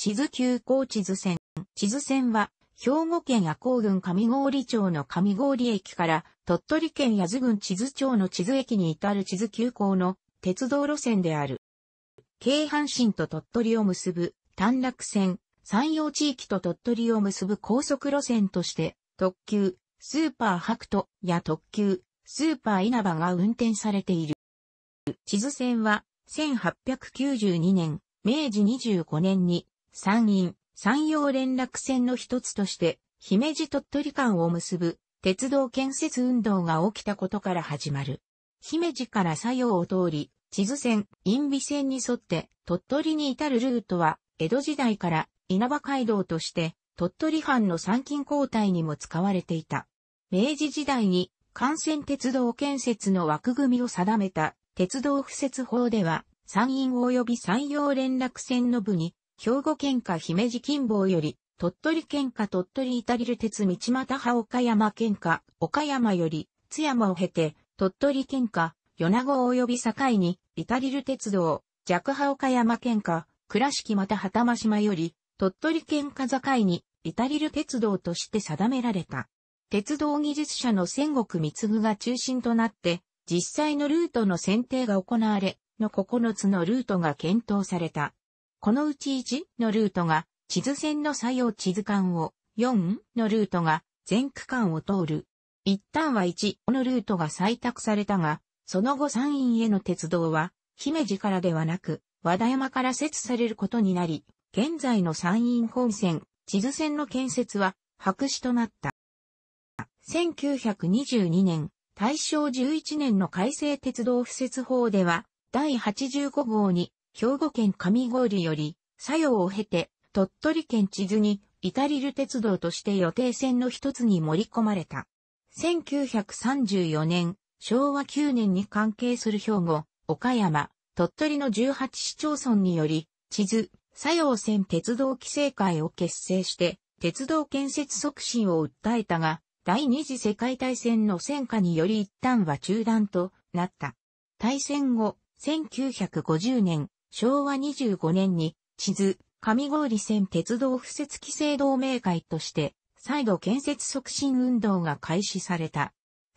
地図急行地図線。地図線は、兵庫県赤甲郡上郡町の上郡駅から、鳥取県八頭郡地図町の地図駅に至る地図急行の鉄道路線である。京阪神と鳥取を結ぶ短絡線、山陽地域と鳥取を結ぶ高速路線として、特急、スーパーハクトや特急、スーパー稲葉が運転されている。地図線は、1892年、明治25年に山陰、山陽連絡線の一つとして、姫路鳥取間を結ぶ鉄道建設運動が起きたことから始まる。姫路から左右を通り、地図線、陰備線に沿って鳥取に至るルートは、江戸時代から稲葉街道として、鳥取藩の参勤交代にも使われていた。明治時代に幹線鉄道建設の枠組みを定めた鉄道敷設法では、山陰及び山陽連絡線の部に兵庫県下姫路近坊より、鳥取県下鳥取イタリル鉄道又葉岡山県下、岡山より、津山を経て、鳥取県下、米子及び境に、イタリル鉄道、弱葉岡山県下、倉敷また旗間島より、鳥取県下境に、イタリル鉄道として定められた。鉄道技術者の戦国貢が中心となって、実際のルートの選定が行われ、の9つのルートが検討された。このうち1のルートが地図線の作用地図間を、4のルートが全区間を通る。一旦は1のルートが採択されたが、その後山陰への鉄道は、姫路からではなく、和田山から設置されることになり、現在の山陰本線、地図線の建設は白紙となった。1922年、大正11年の改正鉄道敷設法では、第85号に兵庫県上郡より、作用を経て、鳥取県地図に、イタリル鉄道として予定線の一つに盛り込まれた。1934年、昭和9年に関係する兵庫、岡山、鳥取の18市町村により、地図、作用線鉄道規制会を結成して、鉄道建設促進を訴えたが、第二次世界大戦の戦火により一旦は中断となった。大戦後、1950年、昭和25年に、地図、上郡線鉄道敷設規制同盟会として、再度建設促進運動が開始された。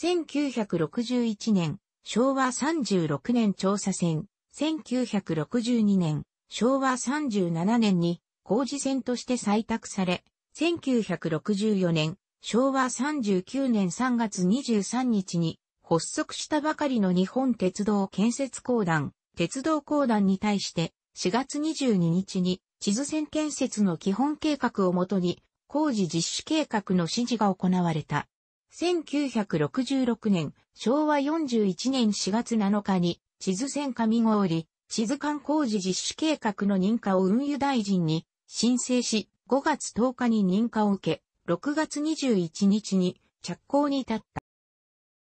1961年、昭和36年調査線、1962年、昭和37年に工事線として採択され、1964年、昭和39年3月23日に発足したばかりの日本鉄道建設公団、鉄道公団に対して4月22日に地図線建設の基本計画をもとに工事実施計画の指示が行われた。1966年、昭和41年4月7日に地図線上郡、地図間工事実施計画の認可を運輸大臣に申請し、5月10日に認可を受け、6月21日に着工に至っ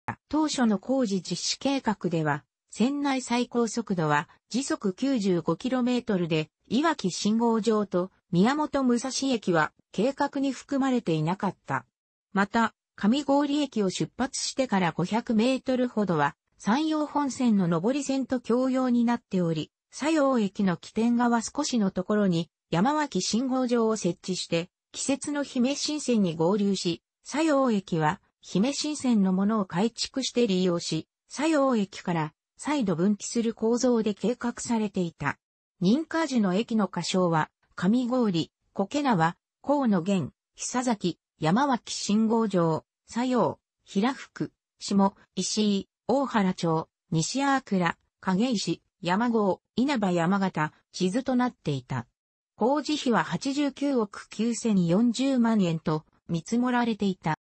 た。当初の工事実施計画では、船内最高速度は時速 95km で、いわき信号場と宮本武蔵駅は計画に含まれていなかった。また、上郡駅を出発してから500メートルほどは、山陽本線の上り線と共用になっており、左陽駅の起点側少しのところに山脇信号場を設置して、季節の姫新線に合流し、左陽駅は姫新線のものを改築して利用し、左陽駅から再度分岐する構造で計画されていた。認可時の駅の仮称は、上郡、小毛縄、河野源、久崎、山脇信号場、左用、平福、下、石井、大原町、西阿倉、影石、山郷、稲葉山形、地図となっていた。工事費は89億9040万円と見積もられていた。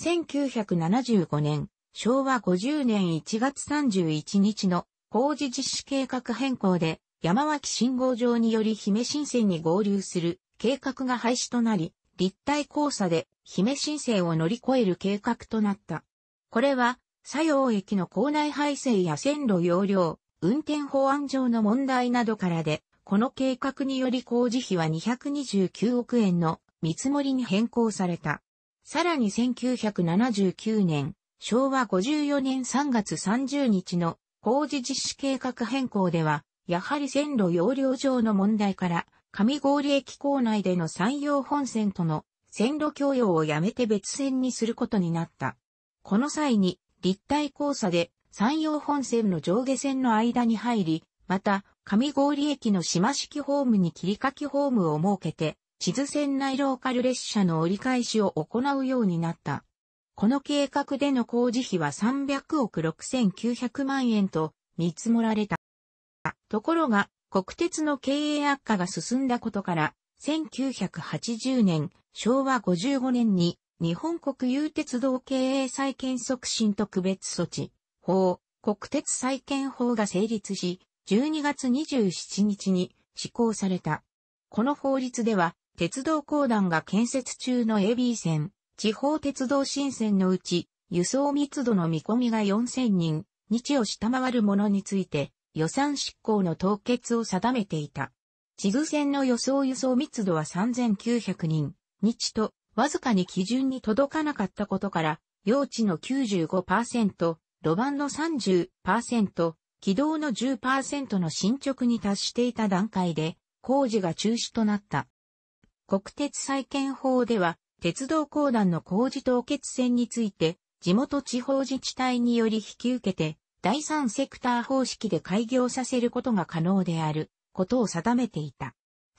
1975年、昭和50年1月31日の工事実施計画変更で山脇信号場により姫新線に合流する計画が廃止となり、立体交差で姫新線を乗り越える計画となった。これは、作用駅の構内排水や線路容量、運転法案上の問題などからで、この計画により工事費は229億円の見積もりに変更された。さらに1979年、昭和54年3月30日の工事実施計画変更では、やはり線路容量上の問題から、上郡駅構内での山陽本線との線路共用をやめて別線にすることになった。この際に、立体交差で山陽本線の上下線の間に入り、また、上郡駅の島式ホームに切り欠きホームを設けて、地図線内ローカル列車の折り返しを行うようになった。この計画での工事費は300億6900万円と見積もられた。ところが、国鉄の経営悪化が進んだことから、1980年、昭和55年に、日本国有鉄道経営再建促進特別措置法、国鉄再建法が成立し、12月27日に施行された。この法律では、鉄道公団が建設中の AB 線、地方鉄道新線のうち、輸送密度の見込みが4000人、日を下回るものについて、予算執行の凍結を定めていた。地図線の予想輸送密度は3900人、日と、わずかに基準に届かなかったことから、用地の95%、路盤の30%、軌道の10%の進捗に達していた段階で、工事が中止となった。国鉄再建法では、鉄道公団の工事凍結線について、地元地方自治体により引き受けて、第三セクター方式で開業させることが可能であることを定めていた。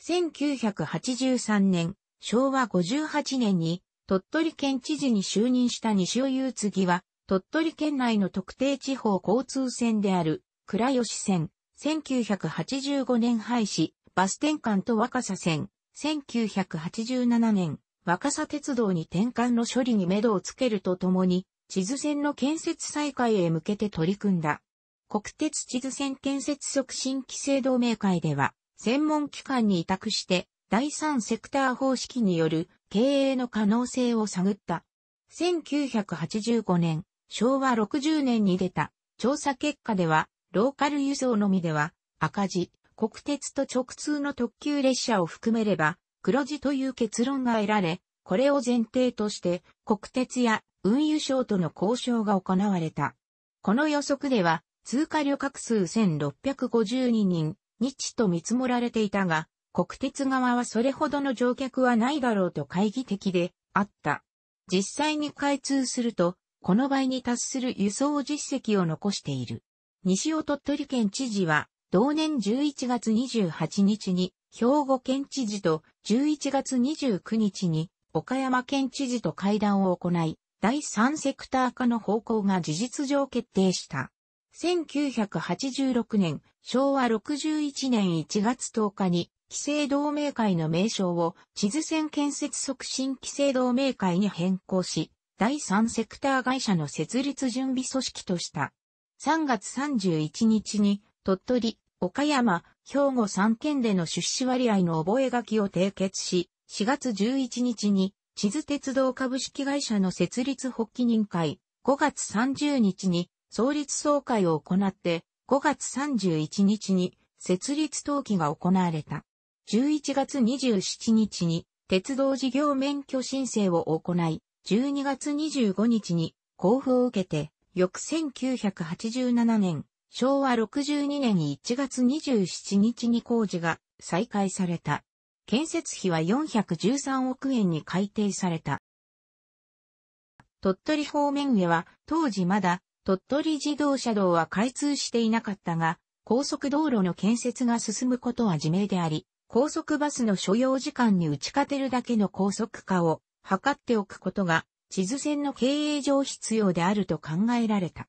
1983年、昭和58年に、鳥取県知事に就任した西尾祐次は、鳥取県内の特定地方交通線である、倉吉線、1985年廃止、バス転換と若狭線、1987年、若狭鉄道に転換の処理に目処をつけるとともに、地図線の建設再開へ向けて取り組んだ。国鉄地図線建設促進規制同盟会では、専門機関に委託して、第三セクター方式による経営の可能性を探った。1985年、昭和60年に出た調査結果では、ローカル輸送のみでは赤字、国鉄と直通の特急列車を含めれば黒字という結論が得られ、これを前提として国鉄や運輸省との交渉が行われた。この予測では、通過旅客数1652人、日と見積もられていたが、国鉄側はそれほどの乗客はないだろうと懐疑的であった。実際に開通すると、この倍に達する輸送実績を残している。西尾鳥取県知事は、同年11月28日に、兵庫県知事と11月29日に岡山県知事と会談を行い、第三セクター化の方向が事実上決定した。1986年、昭和61年1月10日に、規制同盟会の名称を地図線建設促進規制同盟会に変更し、第三セクター会社の設立準備組織とした。3月31日に、鳥取、岡山、兵庫三県での出資割合の覚書を締結し、4月11日に、地図鉄道株式会社の設立発起人会、5月30日に創立総会を行って、5月31日に設立登記が行われた。11月27日に鉄道事業免許申請を行い、12月25日に交付を受けて、翌1987年昭和62年1月27日に工事が再開された。建設費は413億円に改定された。鳥取方面へは当時まだ鳥取自動車道は開通していなかったが、高速道路の建設が進むことは自明であり、高速バスの所要時間に打ち勝てるだけの高速化を図っておくことが、地図線の経営上必要であると考えられた。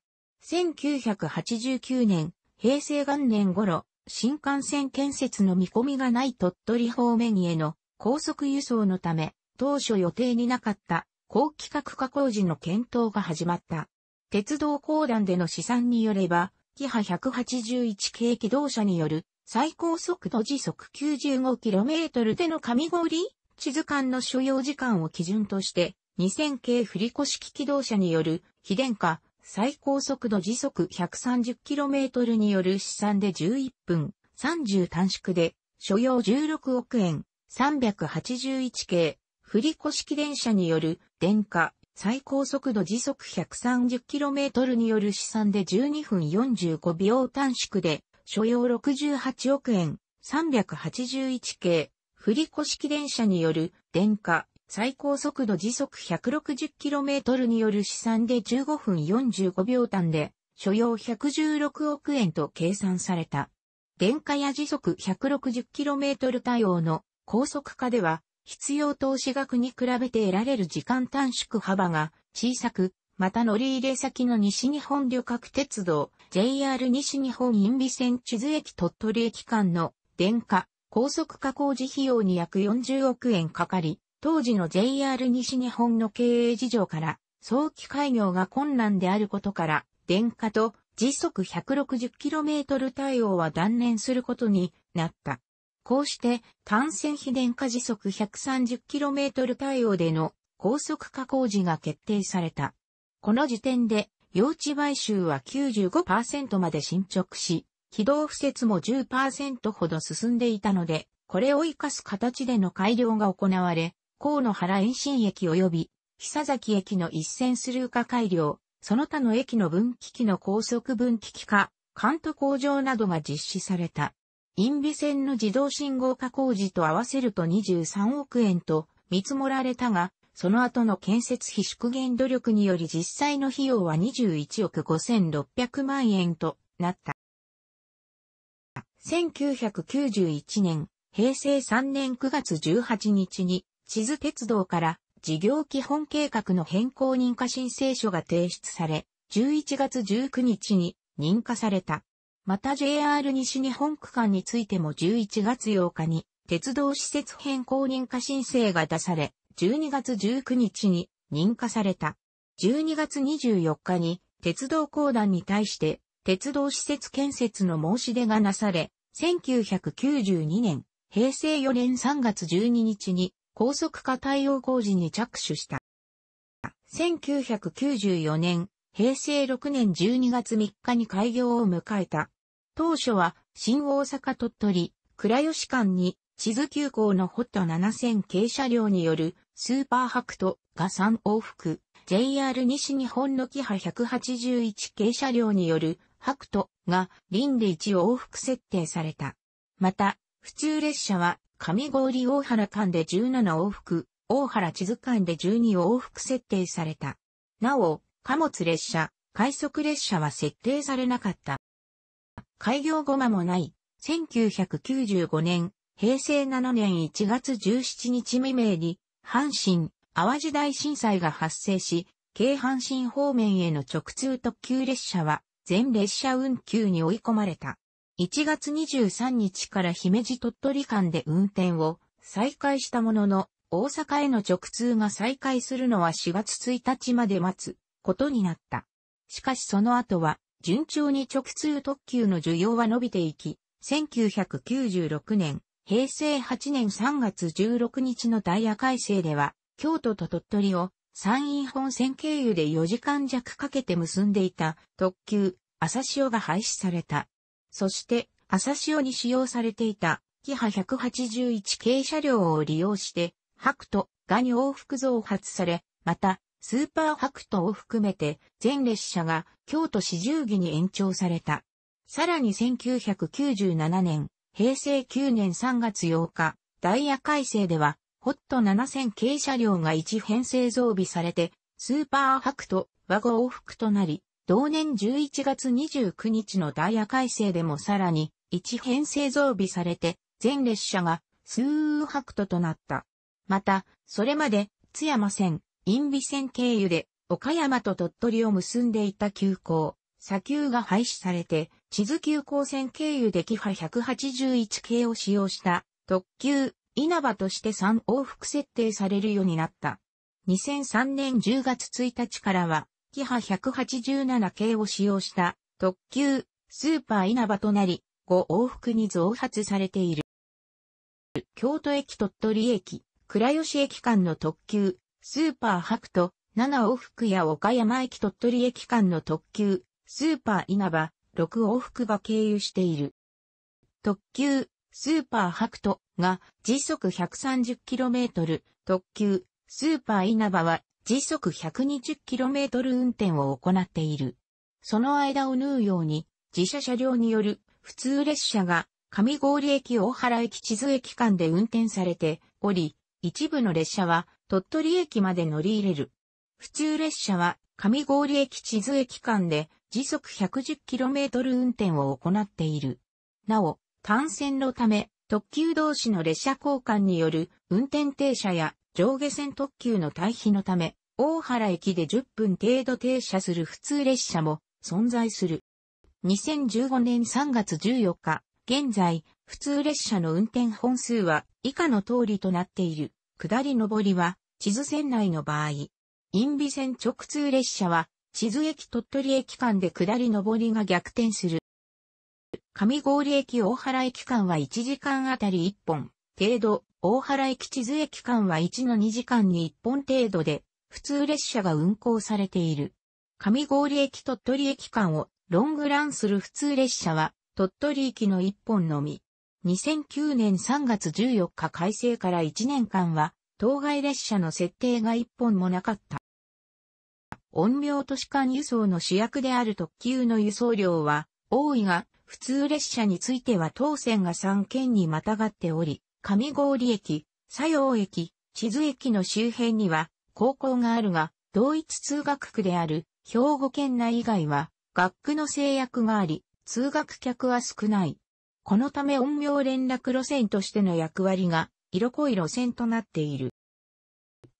1989年、平成元年頃、新幹線建設の見込みがない鳥取方面への高速輸送のため、当初予定になかった高規格化工事の検討が始まった。鉄道公団での試算によれば、キハ181系機動車による最高速度時速 95km での上氷地図間の所要時間を基準として、2000系振越機動車による非電化最高速度時速 130km による試算で11分30短縮で、所要16億円、381系、振り子式電車による電化、最高速度時速 130km による試算で12分45秒短縮で、所要68億円、381系、振り子式電車による電化、最高速度時速 160km による試算で15分45秒単で、所要116億円と計算された。電化や時速 160km 対応の高速化では、必要投資額に比べて得られる時間短縮幅が小さく、また乗り入れ先の西日本旅客鉄道 JR 西日本インビセン地図駅鳥取駅間の電化、高速化工事費用に約40億円かかり、当時の JR 西日本の経営事情から、早期開業が困難であることから、電化と時速 160km 対応は断念することになった。こうして、単線非電化時速 130km 対応での高速化工事が決定された。この時点で、用地買収は95%まで進捗し、軌道敷設も10%ほど進んでいたので、これを活かす形での改良が行われ、河野原延伸駅及び、久崎駅の一線スルー化改良、その他の駅の分岐器の高速分岐器化、関東工場などが実施された。インビ線の自動信号化工事と合わせると23億円と見積もられたが、その後の建設費縮減努力により実際の費用は21億5600万円となった。1991年、平成3年9月18日に地図鉄道から事業基本計画の変更認可申請書が提出され、11月19日に認可された。また JR 西日本区間についても11月8日に鉄道施設変更認可申請が出され、12月19日に認可された。12月24日に鉄道公団に対して鉄道施設建設の申し出がなされ、1992年、平成4年3月12日に高速化対応工事に着手した。1994年、平成6年12月3日に開業を迎えた。当初は、新大阪鳥取、倉吉間に、地図急行のホット7000系車両による、スーパーハクトが3往復、JR 西日本のキハ181系車両による、ハクトが、輪で1往復設定された。また、普通列車は上郡大原間で17往復、大原地図間で12往復設定された。なお、貨物列車、快速列車は設定されなかった。開業後間もない、1995年、平成7年1月17日未明に、阪神、淡路大震災が発生し、京阪神方面への直通特急列車は、全列車運休に追い込まれた。1月23日から姫路鳥取間で運転を再開したものの、大阪への直通が再開するのは4月1日まで待つことになった。しかしその後は、順調に直通特急の需要は伸びていき、1996年、平成8年3月16日のダイヤ改正では、京都と鳥取を山陰本線経由で4時間弱かけて結んでいた特急、朝潮が廃止された。そして、朝潮に使用されていた、キハ181系車両を利用して、クとガに往復増発され、また、スーパーハクトを含めて、全列車が京都市中儀に延長された。さらに1997年、平成9年3月8日、ダイヤ改正では、ホット7000系車両が1編成増備されて、スーパーハクト、和合往復となり、同年11月29日のダイヤ改正でもさらに1編成増備されて全列車が数ーハクトとなった。また、それまで津山線、陰備線経由で岡山と鳥取を結んでいた急行、砂丘が廃止されて、地図急行線経由でキハ181系を使用した特急、稲葉として3往復設定されるようになった。2003年10月1日からは、キハ187系を使用した特急スーパー稲葉となり、5往復に増発されている。京都駅鳥取駅、倉吉駅間の特急スーパー白と7往復や岡山駅鳥取駅間の特急スーパー稲葉6往復が経由している。特急スーパー白とが時速 130km、特急スーパー稲葉は時速 120km 運転を行っている。その間を縫うように、自社車両による普通列車が上郡駅大原駅地図駅間で運転されており、一部の列車は鳥取駅まで乗り入れる。普通列車は上郡駅地図駅間で時速 110km 運転を行っている。なお、単線のため特急同士の列車交換による運転停車や上下線特急の退避のため、大原駅で10分程度停車する普通列車も存在する。2015年3月14日、現在、普通列車の運転本数は以下の通りとなっている。下り上りは、地図線内の場合、陰備線直通列車は、地図駅鳥取駅間で下り上りが逆転する。上郡駅大原駅間は1時間あたり1本程度大原駅地図駅間は1の2時間に1本程度で、普通列車が運行されている。上郡駅鳥取駅間をロングランする普通列車は、鳥取駅の1本のみ。2009年3月14日改正から1年間は、当該列車の設定が1本もなかった。音量都市間輸送の主役である特急の輸送量は多いが、普通列車については当線が3県にまたがっており、上郡駅、佐用駅、地図駅の周辺には高校があるが、同一通学区である兵庫県内以外は学区の制約があり、通学客は少ない。このため音明連絡路線としての役割が色濃い路線となっている。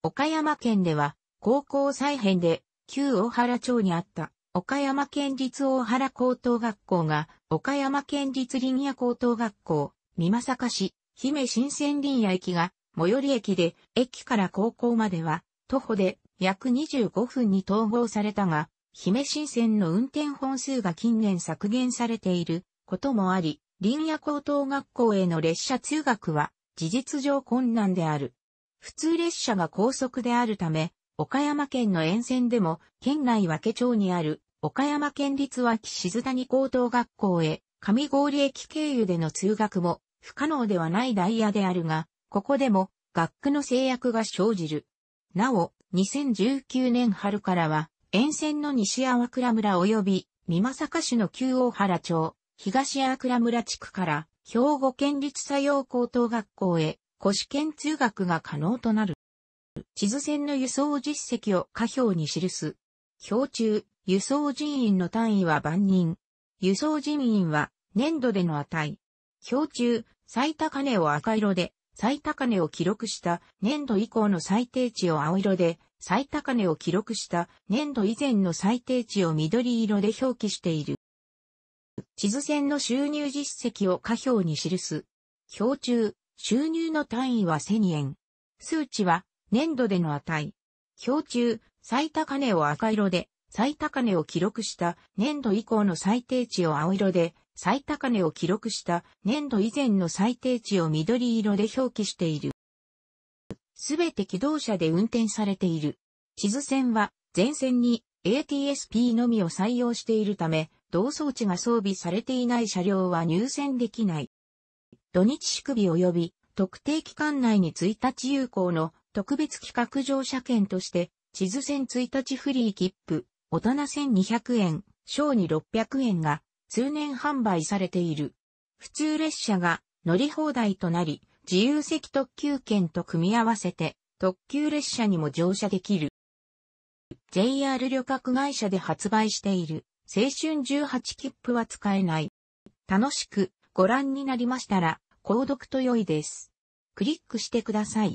岡山県では高校再編で旧大原町にあった岡山県立大原高等学校が岡山県立林野高等学校、三正市、姫新千林野駅が最寄り駅で、駅から高校までは徒歩で約25分に統合されたが、姫新線の運転本数が近年削減されていることもあり、林野高等学校への列車通学は事実上困難である。普通列車が高速であるため、岡山県の沿線でも、県内和気町にある岡山県立和静谷高等学校へ上郡駅経由での通学も不可能ではないダイヤであるが、ここでも学区の制約が生じる。なお、2019年春からは、沿線の西阿波倉村及び、三坂市の旧大原町、東阿倉村地区から、兵庫県立作用高等学校へ、古試験通学が可能となる。地図線の輸送実績を下表に記す。表中、輸送人員の単位は万人。輸送人員は、年度での値。表中、最高値を赤色で、最高値を記録した年度以降の最低値を青色で、最高値を記録した年度以前の最低値を緑色で表記している。地図線の収入実績を下表に記す。表中、収入の単位は1000円。数値は年度での値。表中、最高値を赤色で、最高値を記録した年度以降の最低値を青色で、最高値を記録した年度以前の最低値を緑色で表記している。すべて機動車で運転されている。地図線は前線に ATSP のみを採用しているため、同装置が装備されていない車両は入線できない。土日宿日及び特定期間内に1日有効の特別企画乗車券として、地図線1日フリー切符、大人1200円、小に600円が通年販売されている。普通列車が乗り放題となり、自由席特急券と組み合わせて特急列車にも乗車できる。JR 旅客会社で発売している青春18切符は使えない。楽しくご覧になりましたら、購読と良いです。クリックしてください。